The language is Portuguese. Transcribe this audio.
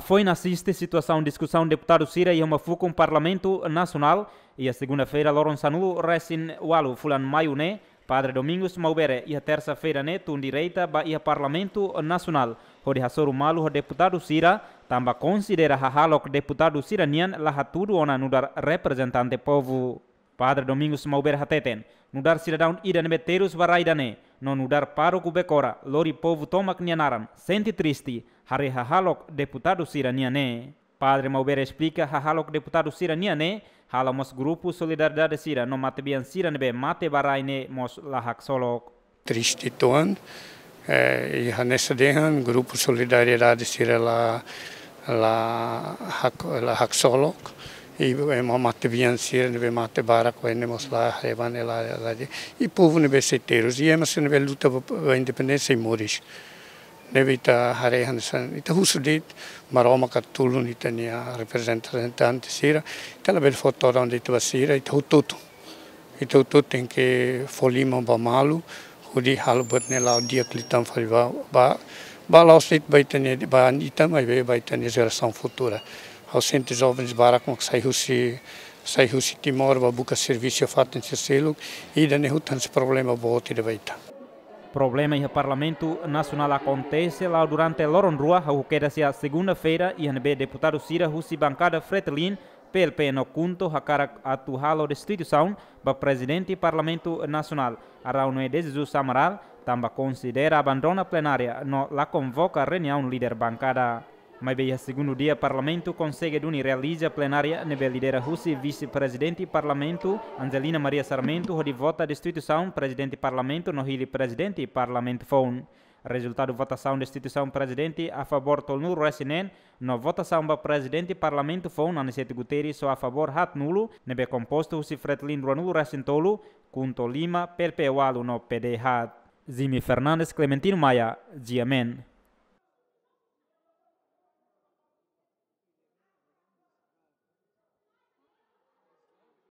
Foi nasciste situação de discussão deputado Sira e Hamafu é com o Parlamento Nacional e a segunda-feira Loron Sanu recin Walu Fulan Maiune, né, Padre Domingos Maubere e a terça-feira né tun direita vai ao Parlamento Nacional. de Hasoru Malu deputado Sira, também considera hahalok deputado Cira nian lahaturu ona nudar representante povo. Padre Domingos Maubere hateten nudar cidadão idan meteros varaidane non udar paru kubekora lori povo tomak nianaram, sente triste, hare hahalok deputado siraniane. Padre Maubera explica hahalok deputado siraniane, hala mos grupo Solidariedade Sira no matebian nebe mate baraine mos lahak solok. Triste toan, eh, iha nessa dehan, grupo Solidariedade Sira la, la, hak, la hak solok, e imamate vijansirani ve mate bara koje ne mosla ela lađe de e ve neve seteiros i ema se ne ve independência e moris moriš nevita tá harehan san então, ita husudit maroma katulun ita nia representante sira ita la bel foto ronda ita basira ita tá hututu ita tá hututu tem que folima malu hudi halbert ne lau dia klitam falva ba ba lau sit baitania ba ita mai ve baitania geração futura ao Centro de Jovens de Barakon, que saiu se saiu se Timor, babuca serviço fatem se selo e da nehutan se problema bote de baita. Problema em Parlamento Nacional acontece lá durante Loron Rua, o que se a segunda-feira e a deputado Cira Russi bancada Fretlin PLP no Cunto, a cara atuhalo restituição para presidente Parlamento Nacional. A reunião é de Samaral também considera abandona plenária, no la convoca reunião líder bancada. Mas bem, segundo dia, o Parlamento consegue unir realiza plenária Neve lidera Russi, vice-presidente Parlamento, Angelina Maria Sarmento, vota a instituição, presidente Parlamento, no Rio presidente Parlamento FON. Resultado votação da instituição presidente a favor nulo Resinen, no votação para presidente parlamento foi Anicete Guterres só a favor hat nulo, nebe composto o Sifretlin Ruanul Resintolo, com Lima, Perpeualo no PD hat. Zimi Fernandes Clementino Maia, Diamen.